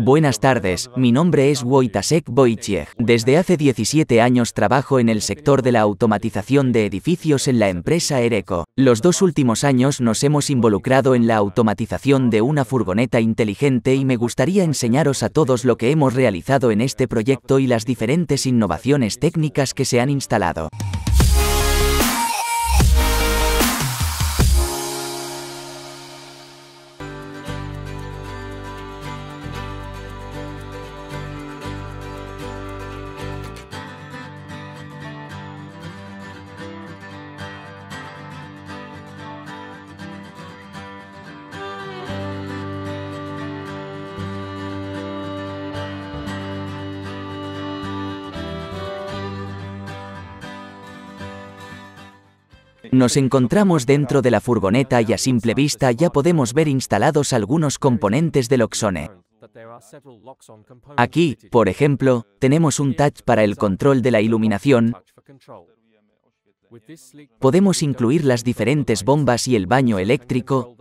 Buenas tardes, mi nombre es Wojtasek Wojciech. Desde hace 17 años trabajo en el sector de la automatización de edificios en la empresa Ereco. Los dos últimos años nos hemos involucrado en la automatización de una furgoneta inteligente y me gustaría enseñaros a todos lo que hemos realizado en este proyecto y las diferentes innovaciones técnicas que se han instalado. Nos encontramos dentro de la furgoneta y a simple vista ya podemos ver instalados algunos componentes del Oxone. Aquí, por ejemplo, tenemos un touch para el control de la iluminación. Podemos incluir las diferentes bombas y el baño eléctrico,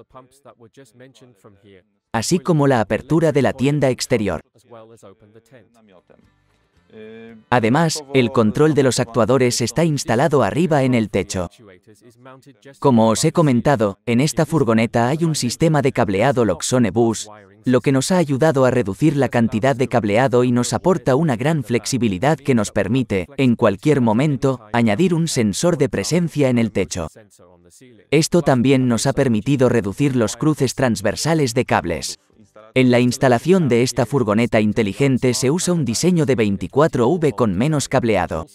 así como la apertura de la tienda exterior. Además, el control de los actuadores está instalado arriba en el techo. Como os he comentado, en esta furgoneta hay un sistema de cableado Loxone Bus, lo que nos ha ayudado a reducir la cantidad de cableado y nos aporta una gran flexibilidad que nos permite, en cualquier momento, añadir un sensor de presencia en el techo. Esto también nos ha permitido reducir los cruces transversales de cables. En la instalación de esta furgoneta inteligente se usa un diseño de 24V con menos cableado.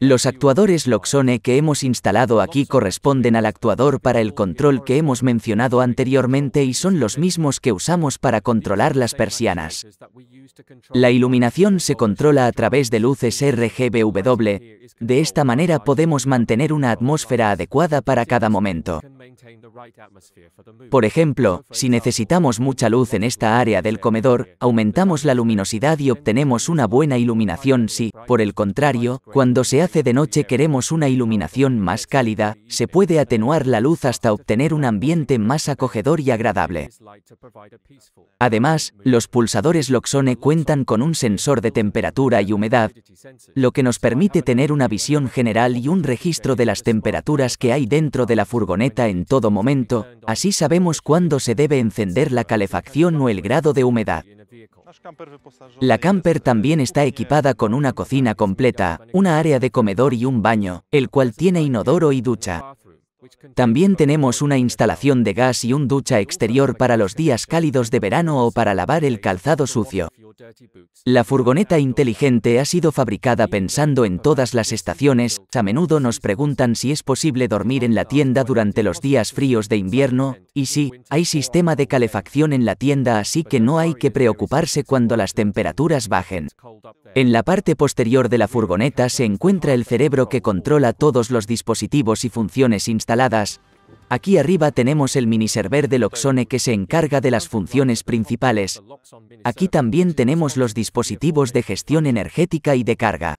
Los actuadores Loxone que hemos instalado aquí corresponden al actuador para el control que hemos mencionado anteriormente y son los mismos que usamos para controlar las persianas. La iluminación se controla a través de luces RGBW, de esta manera podemos mantener una atmósfera adecuada para cada momento. Por ejemplo, si necesitamos mucha luz en esta área del comedor, aumentamos la luminosidad y obtenemos una buena iluminación si, por el contrario, cuando se hace de noche queremos una iluminación más cálida, se puede atenuar la luz hasta obtener un ambiente más acogedor y agradable. Además, los pulsadores Loxone cuentan con un sensor de temperatura y humedad, lo que nos permite tener una visión general y un registro de las temperaturas que hay dentro de la furgoneta en todo momento, así sabemos cuándo se debe encender la calefacción o el grado de humedad. La camper también está equipada con una cocina completa, una área de comedor y un baño, el cual tiene inodoro y ducha. También tenemos una instalación de gas y un ducha exterior para los días cálidos de verano o para lavar el calzado sucio. La furgoneta inteligente ha sido fabricada pensando en todas las estaciones. A menudo nos preguntan si es posible dormir en la tienda durante los días fríos de invierno, y sí, hay sistema de calefacción en la tienda así que no hay que preocuparse cuando las temperaturas bajen. En la parte posterior de la furgoneta se encuentra el cerebro que controla todos los dispositivos y funciones instaladas Aquí arriba tenemos el miniserver del Oxone que se encarga de las funciones principales. Aquí también tenemos los dispositivos de gestión energética y de carga.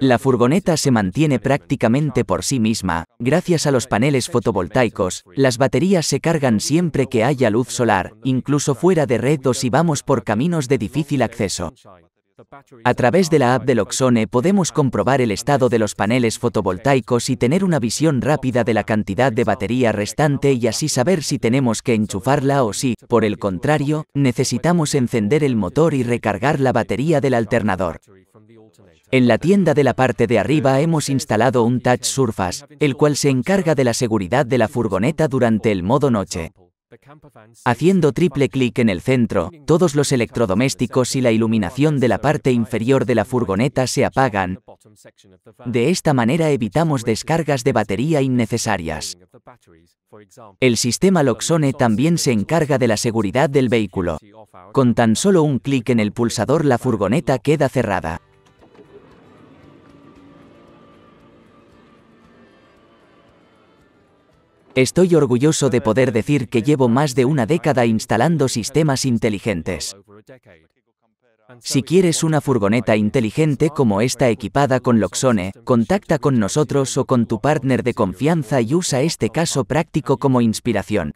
La furgoneta se mantiene prácticamente por sí misma, gracias a los paneles fotovoltaicos, las baterías se cargan siempre que haya luz solar, incluso fuera de red o si vamos por caminos de difícil acceso. A través de la app de Loxone podemos comprobar el estado de los paneles fotovoltaicos y tener una visión rápida de la cantidad de batería restante y así saber si tenemos que enchufarla o si, por el contrario, necesitamos encender el motor y recargar la batería del alternador. En la tienda de la parte de arriba hemos instalado un Touch Surface, el cual se encarga de la seguridad de la furgoneta durante el modo noche. Haciendo triple clic en el centro, todos los electrodomésticos y la iluminación de la parte inferior de la furgoneta se apagan. De esta manera evitamos descargas de batería innecesarias. El sistema Loxone también se encarga de la seguridad del vehículo. Con tan solo un clic en el pulsador la furgoneta queda cerrada. Estoy orgulloso de poder decir que llevo más de una década instalando sistemas inteligentes. Si quieres una furgoneta inteligente como esta equipada con Loxone, contacta con nosotros o con tu partner de confianza y usa este caso práctico como inspiración.